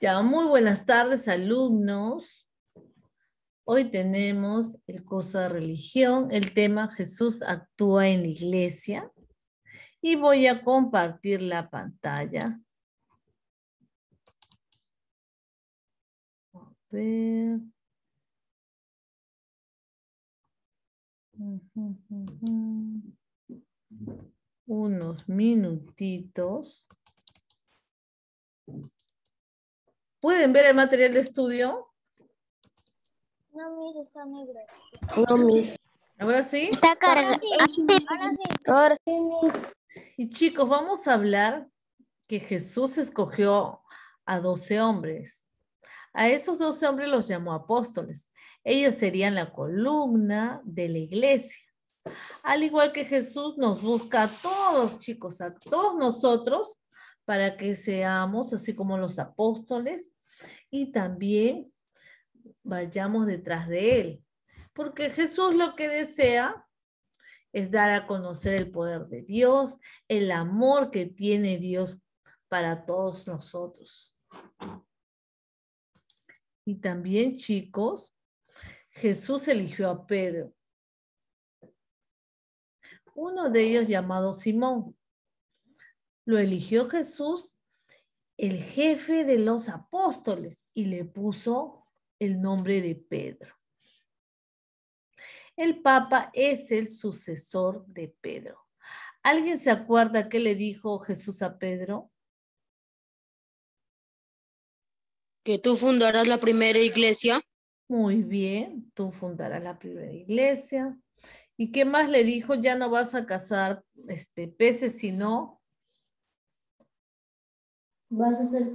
Ya, muy buenas tardes, alumnos. Hoy tenemos el curso de religión, el tema Jesús actúa en la iglesia. Y voy a compartir la pantalla. Unos minutitos. ¿Pueden ver el material de estudio? No, Miss, está negro. No, Miss. ¿Ahora sí? Está Ahora sí, Y chicos, vamos a hablar que Jesús escogió a doce hombres. A esos doce hombres los llamó apóstoles. Ellos serían la columna de la iglesia. Al igual que Jesús nos busca a todos, chicos, a todos nosotros, para que seamos así como los apóstoles y también vayamos detrás de Él. Porque Jesús lo que desea es dar a conocer el poder de Dios, el amor que tiene Dios para todos nosotros. Y también, chicos, Jesús eligió a Pedro uno de ellos llamado Simón. Lo eligió Jesús, el jefe de los apóstoles, y le puso el nombre de Pedro. El Papa es el sucesor de Pedro. ¿Alguien se acuerda qué le dijo Jesús a Pedro? Que tú fundarás la primera iglesia. Muy bien, tú fundarás la primera iglesia. ¿Y qué más le dijo? Ya no vas a cazar este, peces, sino... Vas a ser